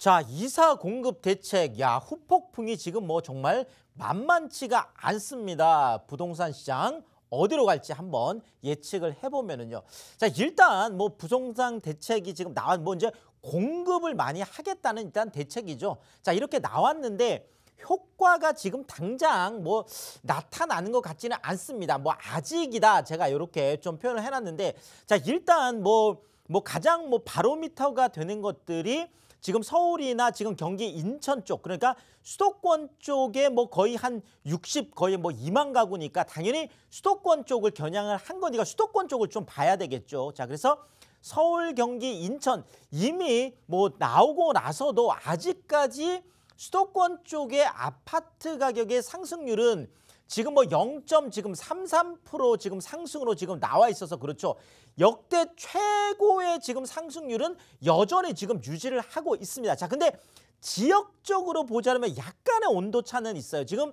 자, 이사 공급 대책, 야, 후폭풍이 지금 뭐 정말 만만치가 않습니다. 부동산 시장 어디로 갈지 한번 예측을 해보면은요. 자, 일단 뭐 부동산 대책이 지금 나왔, 뭐 이제 공급을 많이 하겠다는 일단 대책이죠. 자, 이렇게 나왔는데 효과가 지금 당장 뭐 나타나는 것 같지는 않습니다. 뭐 아직이다. 제가 이렇게 좀 표현을 해놨는데 자, 일단 뭐, 뭐 가장 뭐 바로미터가 되는 것들이 지금 서울이나 지금 경기 인천 쪽 그러니까 수도권 쪽에 뭐 거의 한 60 거의 뭐 2만 가구니까 당연히 수도권 쪽을 겨냥을 한 거니까 수도권 쪽을 좀 봐야 되겠죠. 자 그래서 서울, 경기, 인천 이미 뭐 나오고 나서도 아직까지 수도권 쪽의 아파트 가격의 상승률은 지금 뭐 0. 33% 지금 상승으로 지금 나와 있어서 그렇죠. 역대 최고의 지금 상승률은 여전히 지금 유지를 하고 있습니다. 자, 근데 지역적으로 보자면 약간의 온도 차는 있어요. 지금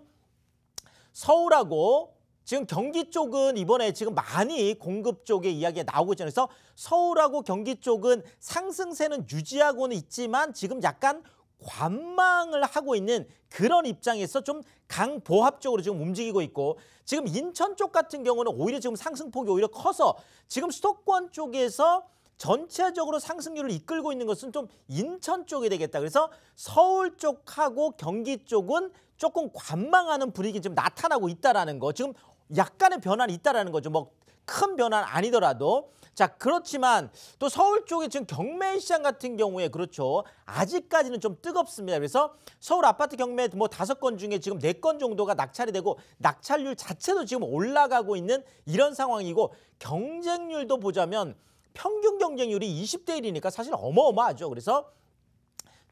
서울하고 지금 경기 쪽은 이번에 지금 많이 공급 쪽에 이야기가 나오고 있잖아요. 그래서 서울하고 경기 쪽은 상승세는 유지하고는 있지만 지금 약간 관망을 하고 있는 그런 입장에서 좀 강보합적으로 지금 움직이고 있고 지금 인천 쪽 같은 경우는 오히려 지금 상승폭이 오히려 커서 지금 수도권 쪽에서 전체적으로 상승률을 이끌고 있는 것은 좀 인천 쪽이 되겠다. 그래서 서울 쪽하고 경기 쪽은 조금 관망하는 분위기 지금 나타나고 있다라는 거. 지금 약간의 변화는 있다라는 거죠. 뭐 큰 변화는 아니더라도 자 그렇지만 또 서울 쪽에 지금 경매 시장 같은 경우에 그렇죠. 아직까지는 좀 뜨겁습니다. 그래서 서울 아파트 경매 뭐 다섯 건 중에 지금 네 건 정도가 낙찰이 되고 낙찰률 자체도 지금 올라가고 있는 이런 상황이고 경쟁률도 보자면 평균 경쟁률이 20대 1이니까 사실 어마어마하죠. 그래서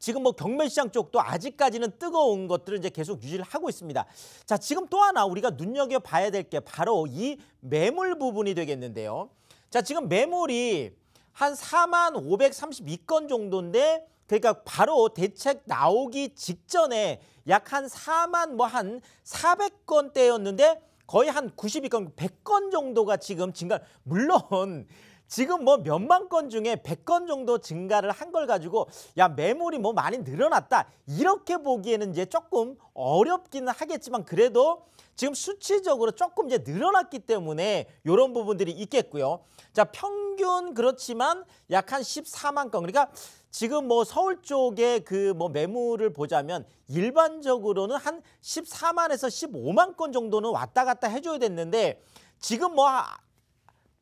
지금 뭐 경매시장 쪽도 아직까지는 뜨거운 것들을 이제 계속 유지를 하고 있습니다. 자, 지금 또 하나 우리가 눈여겨봐야 될 게 바로 이 매물 부분이 되겠는데요. 자, 지금 매물이 한 4만 532건 정도인데 그러니까 바로 대책 나오기 직전에 약 한 4만 뭐 한 400건대였는데 거의 한 92건, 100건 정도가 지금 증가. 물론 지금 뭐 몇만 건 중에 100건 정도 증가를 한 걸 가지고 야 매물이 뭐 많이 늘어났다 이렇게 보기에는 이제 조금 어렵기는 하겠지만 그래도 지금 수치적으로 조금 이제 늘어났기 때문에 이런 부분들이 있겠고요. 자 평균 그렇지만 약 한 14만 건 그러니까 지금 뭐 서울 쪽에그 뭐 매물을 보자면 일반적으로는 한 14만에서 15만 건 정도는 왔다 갔다 해줘야 됐는데 지금 뭐 아,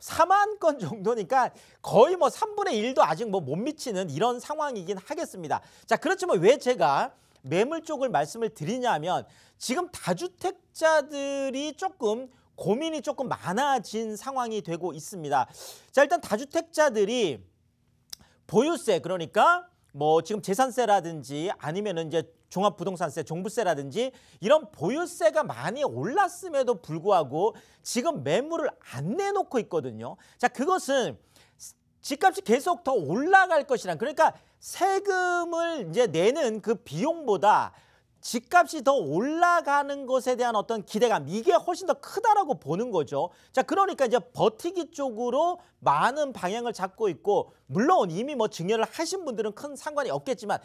4만 건 정도니까 거의 뭐 3분의 1도 아직 뭐 못 미치는 이런 상황이긴 하겠습니다. 자, 그렇지만 왜 제가 매물 쪽을 말씀을 드리냐면 지금 다주택자들이 조금 고민이 조금 많아진 상황이 되고 있습니다. 자, 일단 다주택자들이 보유세 그러니까 뭐 지금 재산세라든지 아니면은 이제 종합부동산세, 종부세라든지 이런 보유세가 많이 올랐음에도 불구하고 지금 매물을 안 내놓고 있거든요. 자, 그것은 집값이 계속 더 올라갈 것이란 그러니까 세금을 이제 내는 그 비용보다 집값이 더 올라가는 것에 대한 어떤 기대감 이게 훨씬 더 크다라고 보는 거죠. 자 그러니까 이제 버티기 쪽으로 많은 방향을 잡고 있고 물론 이미 뭐 증여를 하신 분들은 큰 상관이 없겠지만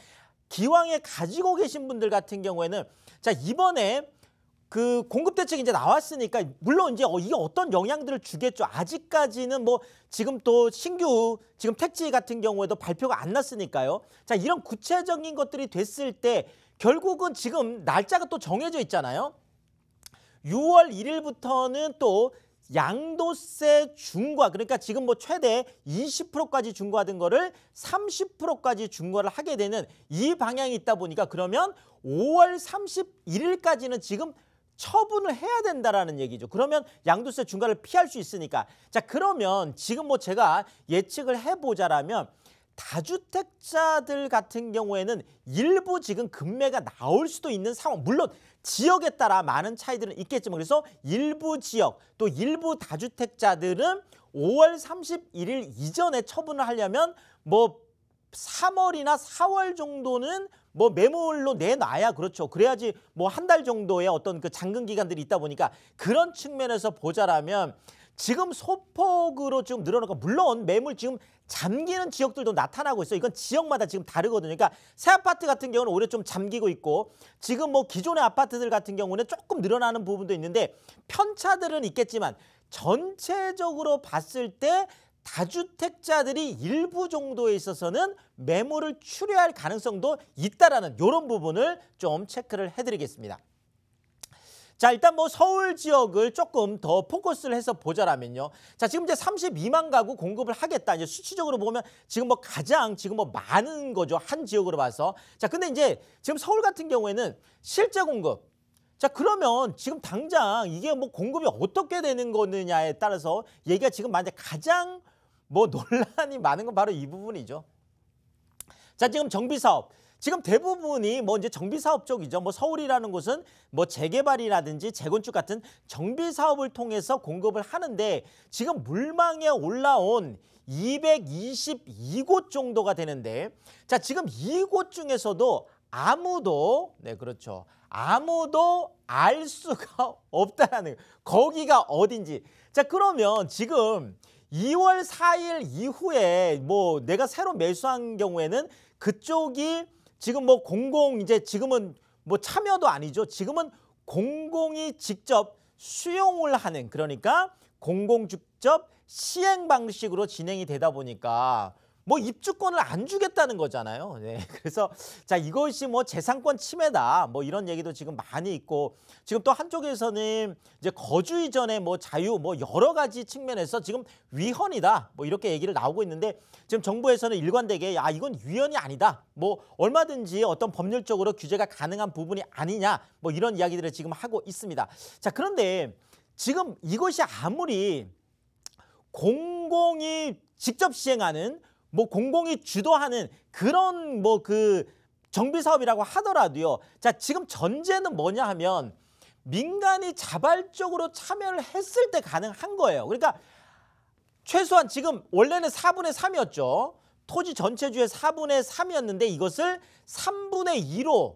기왕에 가지고 계신 분들 같은 경우에는 자 이번에 그 공급 대책 이제 이 나왔으니까 물론 이제 어, 이게 어떤 영향들을 주겠죠. 아직까지는 뭐 지금 또 신규 지금 택지 같은 경우에도 발표가 안 났으니까요. 자 이런 구체적인 것들이 됐을 때 결국은 지금 날짜가 또 정해져 있잖아요. 6월 1일부터는 또 양도세 중과 그러니까 지금 뭐 최대 20%까지 중과된 거를 30%까지 중과를 하게 되는 이 방향이 있다 보니까 그러면 5월 31일까지는 지금 처분을 해야 된다라는 얘기죠. 그러면 양도세 중과를 피할 수 있으니까. 자, 그러면 지금 뭐 제가 예측을 해보자라면 다주택자들 같은 경우에는 일부 지금 금매가 나올 수도 있는 상황 물론 지역에 따라 많은 차이들은 있겠지만 그래서 일부 지역 또 일부 다주택자들은 5월 31일 이전에 처분을 하려면 뭐 3월이나 4월 정도는 뭐 매물로 내놔야 그렇죠. 그래야지 뭐 한 달 정도의 어떤 그 잠금 기간들이 있다 보니까 그런 측면에서 보자라면 지금 소폭으로 지금 늘어나고 물론 매물 지금 잠기는 지역들도 나타나고 있어요. 이건 지역마다 지금 다르거든요. 그러니까 새 아파트 같은 경우는 오히려 좀 잠기고 있고 지금 뭐 기존의 아파트들 같은 경우는 조금 늘어나는 부분도 있는데 편차들은 있겠지만 전체적으로 봤을 때 다주택자들이 일부 정도에 있어서는 매물을 출회할 가능성도 있다라는 이런 부분을 좀 체크를 해드리겠습니다. 자 일단 뭐 서울 지역을 조금 더 포커스를 해서 보자라면요. 자 지금 이제 32만 가구 공급을 하겠다. 이제 수치적으로 보면 지금 뭐 가장 지금 뭐 많은 거죠 한 지역으로 봐서. 자 근데 이제 지금 서울 같은 경우에는 실제 공급. 자 그러면 지금 당장 이게 뭐 공급이 어떻게 되는 거느냐에 따라서 얘기가 지금 만약 가장 뭐 논란이 많은 건 바로 이 부분이죠. 자 지금 정비 사업. 지금 대부분이 뭐 이제 정비 사업 쪽이죠. 뭐 서울이라는 곳은 뭐 재개발이라든지 재건축 같은 정비 사업을 통해서 공급을 하는데 지금 물망에 올라온 222곳 정도가 되는데 자, 지금 이곳 중에서도 아무도 네, 그렇죠. 아무도 알 수가 없다라는 거기가 어딘지. 자, 그러면 지금 2월 4일 이후에 뭐 내가 새로 매수한 경우에는 그쪽이 지금 뭐 공공 이제 지금은 뭐 참여도 아니죠. 지금은 공공이 직접 수용을 하는 그러니까 공공 직접 시행 방식으로 진행이 되다 보니까 뭐 입주권을 안 주겠다는 거잖아요. 네. 그래서 자 이것이 뭐 재산권 침해다 뭐 이런 얘기도 지금 많이 있고 지금 또 한쪽에서는 이제 거주 이전에 뭐 자유 뭐 여러 가지 측면에서 지금 위헌이다 뭐 이렇게 얘기를 나오고 있는데 지금 정부에서는 일관되게 아 이건 위헌이 아니다 뭐 얼마든지 어떤 법률적으로 규제가 가능한 부분이 아니냐 뭐 이런 이야기들을 지금 하고 있습니다. 자 그런데 지금 이것이 아무리 공공이 직접 시행하는 뭐 공공이 주도하는 그런 뭐 그 정비 사업이라고 하더라도요. 자, 지금 전제는 뭐냐 하면 민간이 자발적으로 참여를 했을 때 가능한 거예요. 그러니까 최소한 지금 원래는 4분의 3이었죠. 토지 전체주의 4분의 3이었는데 이것을 3분의 2로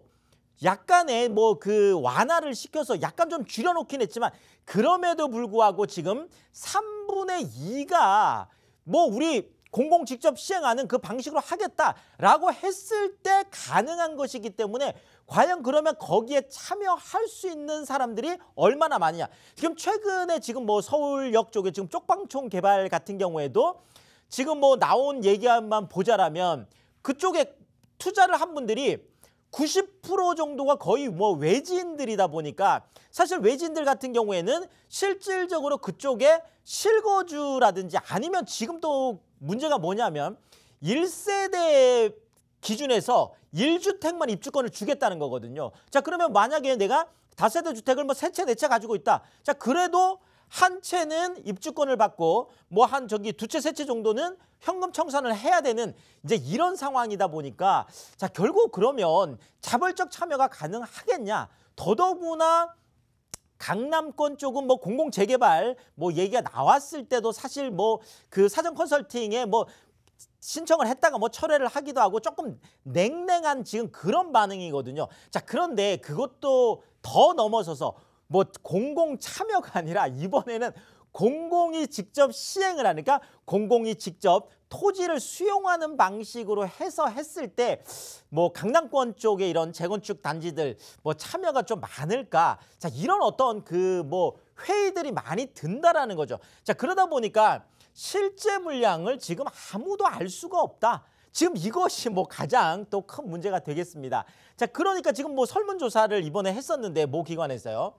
약간의 뭐 그 완화를 시켜서 약간 좀 줄여놓긴 했지만 그럼에도 불구하고 지금 3분의 2가 뭐 우리 공공 직접 시행하는 그 방식으로 하겠다라고 했을 때 가능한 것이기 때문에 과연 그러면 거기에 참여할 수 있는 사람들이 얼마나 많냐 지금 최근에 지금 뭐 서울역 쪽에 지금 쪽방촌 개발 같은 경우에도 지금 뭐 나온 얘기만 보자라면 그쪽에 투자를 한 분들이 90% 정도가 거의 뭐 외지인들이다 보니까 사실 외지인들 같은 경우에는 실질적으로 그쪽에 실거주라든지 아니면 지금 도 문제가 뭐냐면 1세대 기준에서 1주택만 입주권을 주겠다는 거거든요. 자 그러면 만약에 내가 다세대 주택을 뭐 세 채, 네 채 가지고 있다. 자 그래도 한 채는 입주권을 받고 뭐 한 저기 두 채, 세 채 정도는 현금 청산을 해야 되는 이제 이런 상황이다 보니까 자 결국 그러면 자벌적 참여가 가능하겠냐. 더더구나 강남권 쪽은 뭐 공공 재개발 뭐 얘기가 나왔을 때도 사실 뭐 그 사전 컨설팅에 뭐 신청을 했다가 뭐 철회를 하기도 하고 조금 냉랭한 지금 그런 반응이거든요. 자, 그런데 그것도 더 넘어서서 뭐 공공 참여가 아니라 이번에는 공공이 직접 시행을 하니까 그러니까 공공이 직접 토지를 수용하는 방식으로 해서 했을 때 뭐 강남권 쪽에 이런 재건축 단지들 뭐 참여가 좀 많을까 자 이런 어떤 그 뭐 회의들이 많이 든다라는 거죠 자 그러다 보니까 실제 물량을 지금 아무도 알 수가 없다. 지금 이것이 뭐 가장 또 큰 문제가 되겠습니다. 자, 그러니까 지금 뭐 설문조사를 이번에 했었는데 모 기관에서요.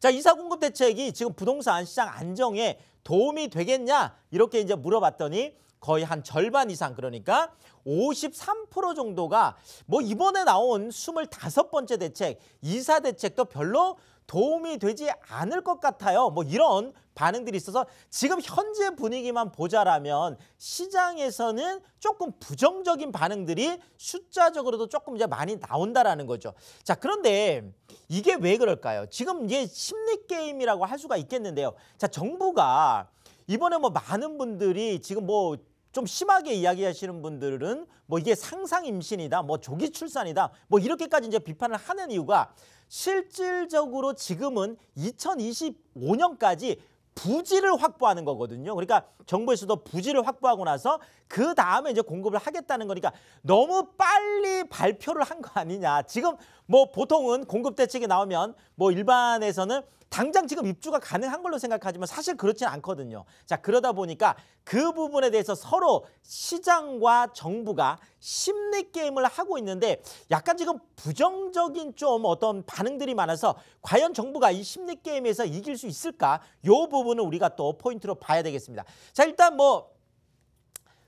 자, 이사공급 대책이 지금 부동산 시장 안정에 도움이 되겠냐? 이렇게 이제 물어봤더니 거의 한 절반 이상 그러니까 53% 정도가 뭐 이번에 나온 25번째 대책, 이사 대책도 별로 도움이 되지 않을 것 같아요. 뭐 이런 반응들이 있어서 지금 현재 분위기만 보자라면 시장에서는 조금 부정적인 반응들이 숫자적으로도 조금 이제 많이 나온다라는 거죠. 자, 그런데 이게 왜 그럴까요? 지금 이게 심리 게임이라고 할 수가 있겠는데요. 자, 정부가 이번에 뭐 많은 분들이 지금 뭐좀 심하게 이야기하시는 분들은 뭐 이게 상상 임신이다, 뭐 조기 출산이다, 뭐 이렇게까지 이제 비판을 하는 이유가 실질적으로 지금은 2025년까지 부지를 확보하는 거거든요. 그러니까 정부에서도 부지를 확보하고 나서 그 다음에 이제 공급을 하겠다는 거니까 너무 빨리 발표를 한 거 아니냐. 지금 뭐 보통은 공급 대책이 나오면 뭐 일반에서는 당장 지금 입주가 가능한 걸로 생각하지만 사실 그렇진 않거든요. 자 그러다 보니까 그 부분에 대해서 서로 시장과 정부가 심리 게임을 하고 있는데 약간 지금 부정적인 좀 어떤 반응들이 많아서 과연 정부가 이 심리 게임에서 이길 수 있을까? 요부분을 우리가 또 포인트로 봐야 되겠습니다. 자 일단 뭐뭐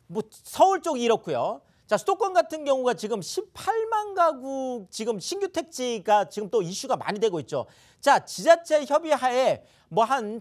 뭐 서울 쪽이 이렇고요. 자, 수도권 같은 경우가 지금 18만 가구 지금 신규 택지가 지금 또 이슈가 많이 되고 있죠. 자, 지자체 협의하에 뭐한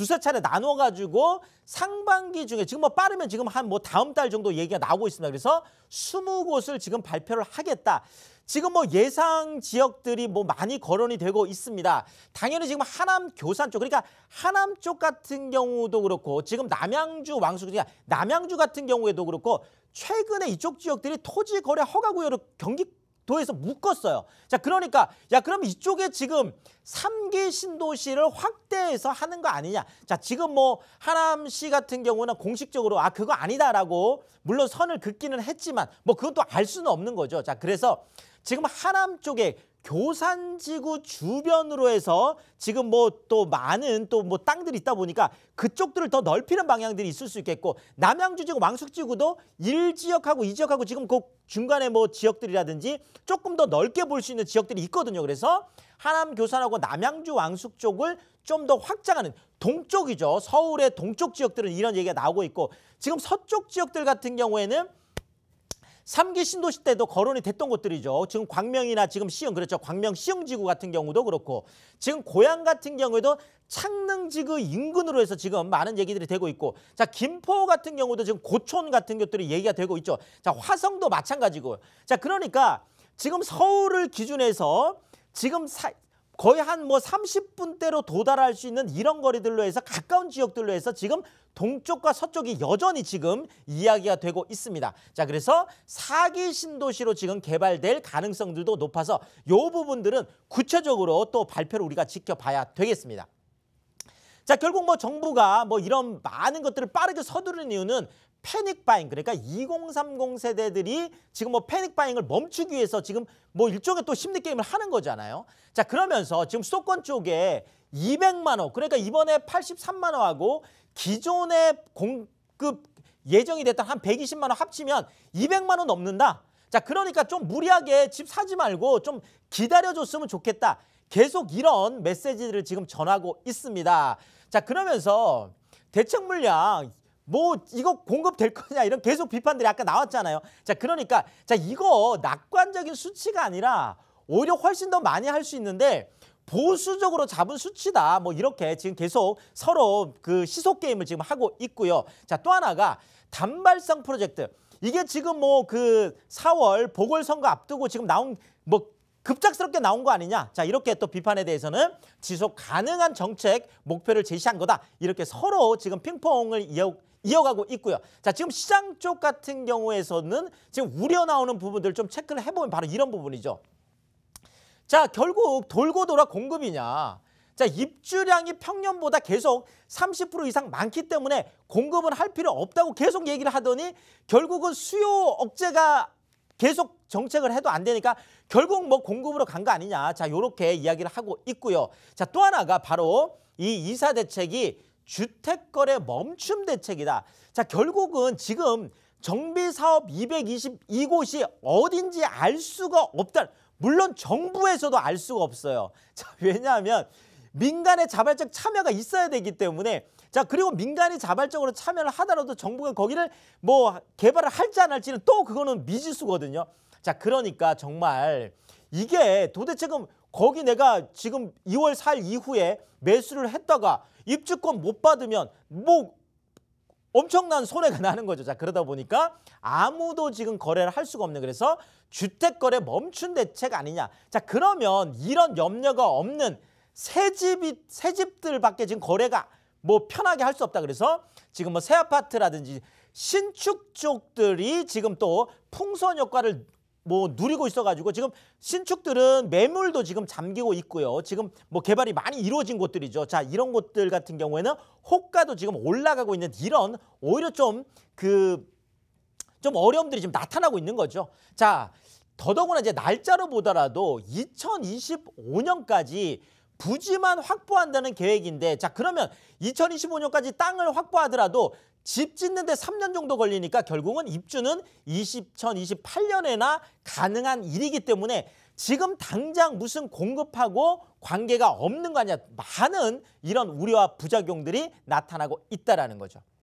두세 차례 나눠가지고 상반기 중에 지금 뭐 빠르면 지금 한 뭐 다음 달 정도 얘기가 나오고 있습니다. 그래서 스무 곳을 지금 발표를 하겠다. 지금 뭐 예상 지역들이 뭐 많이 거론이 되고 있습니다. 당연히 지금 하남 교산 쪽 그러니까 하남 쪽 같은 경우도 그렇고 지금 남양주 왕수 그러니까 남양주 같은 경우에도 그렇고 최근에 이쪽 지역들이 토지 거래 허가 구역으로 경기 도에서 묶었어요. 자, 그러니까 야, 그럼 이쪽에 지금 삼기 신도시를 확대해서 하는 거 아니냐. 자, 지금 뭐 하남시 같은 경우는 공식적으로 아, 그거 아니다라고 물론 선을 긋기는 했지만 뭐 그것도 알 수는 없는 거죠. 자, 그래서 지금 하남 쪽에 교산지구 주변으로 해서 지금 뭐 또 많은 또 뭐 땅들이 있다 보니까 그쪽들을 더 넓히는 방향들이 있을 수 있겠고 남양주 지구 왕숙지구도 일지역하고이 지역하고 지금 그 중간에 뭐 지역들이라든지 조금 더 넓게 볼 수 있는 지역들이 있거든요. 그래서 하남 교산하고 남양주 왕숙 쪽을 좀 더 확장하는 동쪽이죠. 서울의 동쪽 지역들은 이런 얘기가 나오고 있고 지금 서쪽 지역들 같은 경우에는 삼기 신도시 때도 거론이 됐던 곳들이죠. 지금 광명이나 지금 시흥 그렇죠. 광명 시흥지구 같은 경우도 그렇고 지금 고향 같은 경우에도 창릉지구 인근으로 해서 지금 많은 얘기들이 되고 있고 자 김포 같은 경우도 지금 고촌 같은 것들이 얘기가 되고 있죠. 자 화성도 마찬가지고 자 그러니까 지금 서울을 기준해서 지금 사, 거의 한 뭐 30분대로 도달할 수 있는 이런 거리들로 해서 가까운 지역들로 해서 지금 동쪽과 서쪽이 여전히 지금 이야기가 되고 있습니다. 자, 그래서 사기 신도시로 지금 개발될 가능성들도 높아서 요 부분들은 구체적으로 또 발표를 우리가 지켜봐야 되겠습니다. 자 결국 뭐 정부가 뭐 이런 많은 것들을 빠르게 서두르는 이유는 패닉 바잉 그러니까 2030 세대들이 지금 뭐 패닉 바잉을 멈추기 위해서 지금 뭐 일종의 또 심리 게임을 하는 거잖아요. 자 그러면서 지금 수도권 쪽에 200만 호 그러니까 이번에 83만 호하고 기존의 공급 예정이 됐던 한 120만 원 합치면 200만 원 넘는다. 자 그러니까 좀 무리하게 집 사지 말고 좀 기다려줬으면 좋겠다. 계속 이런 메시지를 지금 전하고 있습니다. 자 그러면서 대책 물량 뭐 이거 공급될 거냐 이런 계속 비판들이 아까 나왔잖아요. 자 그러니까 자 이거 낙관적인 수치가 아니라 오히려 훨씬 더 많이 할 수 있는데 보수적으로 잡은 수치다. 뭐 이렇게 지금 계속 서로 그 시속 게임을 지금 하고 있고요. 자 또 하나가 단발성 프로젝트. 이게 지금 뭐 그 4월 보궐선거 앞두고 지금 나온 뭐 급작스럽게 나온 거 아니냐. 자 이렇게 또 비판에 대해서는 지속 가능한 정책 목표를 제시한 거다. 이렇게 서로 지금 핑퐁을 이어 이어가고 있고요. 자, 지금 시장 쪽 같은 경우에서는 지금 우려 나오는 부분들 좀 체크를 해보면 바로 이런 부분이죠. 자, 결국 돌고 돌아 공급이냐. 자, 입주량이 평년보다 계속 30% 이상 많기 때문에 공급은 할 필요 없다고 계속 얘기를 하더니 결국은 수요 억제가 계속 정책을 해도 안 되니까 결국 뭐 공급으로 간 거 아니냐. 자, 요렇게 이야기를 하고 있고요. 자, 또 하나가 바로 이 이사 대책이 주택거래 멈춤 대책이다. 자, 결국은 지금 정비사업 222곳이 어딘지 알 수가 없다. 물론 정부에서도 알 수가 없어요. 자, 왜냐하면 민간의 자발적 참여가 있어야 되기 때문에 자 그리고 민간이 자발적으로 참여를 하더라도 정부가 거기를 뭐 개발을 할지 안 할지는 또 그거는 미지수거든요. 자 그러니까 정말 이게 도대체 그럼 거기 내가 지금 2월 4일 이후에 매수를 했다가 입주권 못 받으면 뭐 엄청난 손해가 나는 거죠. 자 그러다 보니까 아무도 지금 거래를 할 수가 없는 그래서 주택거래 멈춘 대책 아니냐. 자 그러면 이런 염려가 없는 새 집이 새 집들밖에 지금 거래가 뭐 편하게 할 수 없다 그래서 지금 뭐 새 아파트라든지 신축 쪽들이 지금 또 풍선 효과를 뭐 누리고 있어가지고 지금 신축들은 매물도 지금 잠기고 있고요. 지금 뭐 개발이 많이 이루어진 곳들이죠. 자 이런 곳들 같은 경우에는 호가도 지금 올라가고 있는 이런 오히려 좀 그좀 그좀 어려움들이 지금 나타나고 있는 거죠. 자 더더구나 이제 날짜로 보더라도 2025년까지 부지만 확보한다는 계획인데 자 그러면 2025년까지 땅을 확보하더라도 집 짓는데 3년 정도 걸리니까 결국은 입주는 2028년에나 가능한 일이기 때문에 지금 당장 무슨 공급하고 관계가 없는 거 아니야. 많은 이런 우려와 부작용들이 나타나고 있다라는 거죠.